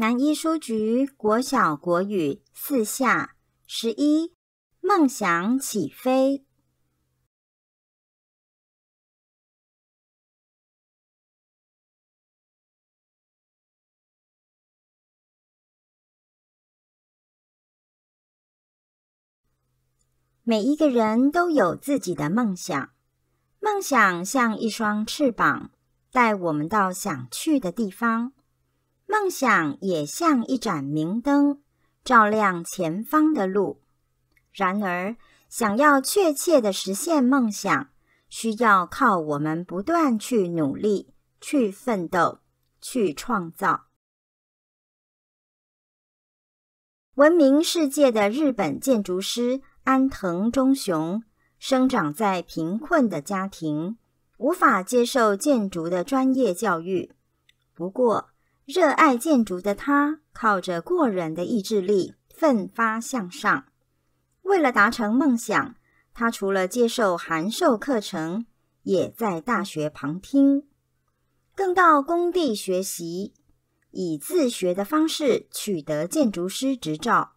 南一书局国小国语四下十一，梦想起飞。每一个人都有自己的梦想，梦想像一双翅膀，带我们到想去的地方。梦想也像一盏明灯，照亮前方的路。然而，想要确切的实现梦想，需要靠我们不断去努力、去奋斗、去创造。闻名世界的日本建筑师安藤忠雄，生长在贫困的家庭，无法接受建筑的专业教育。不过，热爱建筑的他，靠着过人的意志力奋发向上。为了达成梦想，他除了接受函授课程，也在大学旁听，更到工地学习，以自学的方式取得建筑师执照。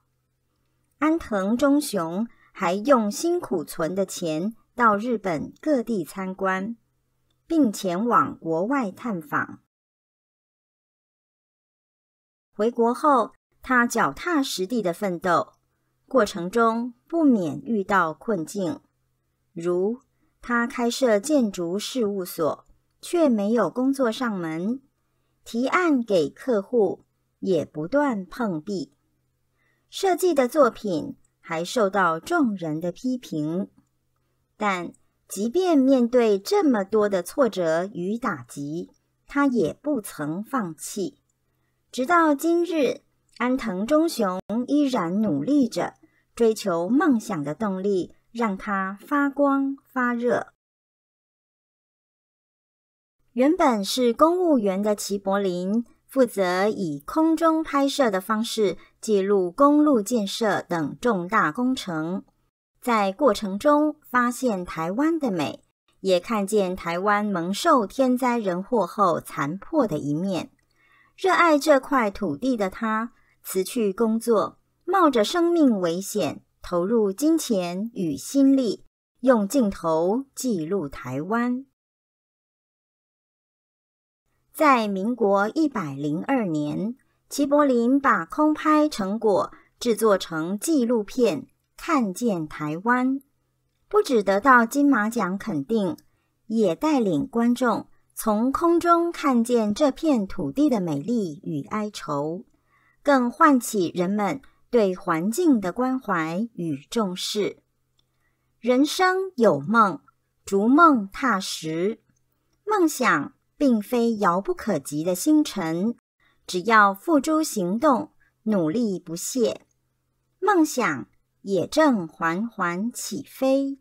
安藤忠雄还用辛苦存的钱到日本各地参观，并前往国外探访。回国后，他脚踏实地的奋斗，过程中不免遇到困境，如他开设建筑事务所，却没有工作上门；提案给客户也不断碰壁，设计的作品还受到众人的批评。但即便面对这么多的挫折与打击，他也不曾放弃。直到今日，安藤忠雄依然努力着，追求梦想的动力让他发光发热。原本是公务员的齐柏林，负责以空中拍摄的方式记录公路建设等重大工程，在过程中发现台湾的美，也看见台湾蒙受天灾人祸后残破的一面。热爱这块土地的他辞去工作，冒着生命危险投入金钱与心力，用镜头记录台湾。在民国一百零二年，齐柏林把空拍成果制作成纪录片《看见台湾》，不只得到金马奖肯定，也带领观众。从空中看见这片土地的美丽与哀愁，更唤起人们对环境的关怀与重视。人生有梦，逐梦踏实，梦想并非遥不可及的星辰，只要付诸行动，努力不懈，梦想也正缓缓起飞。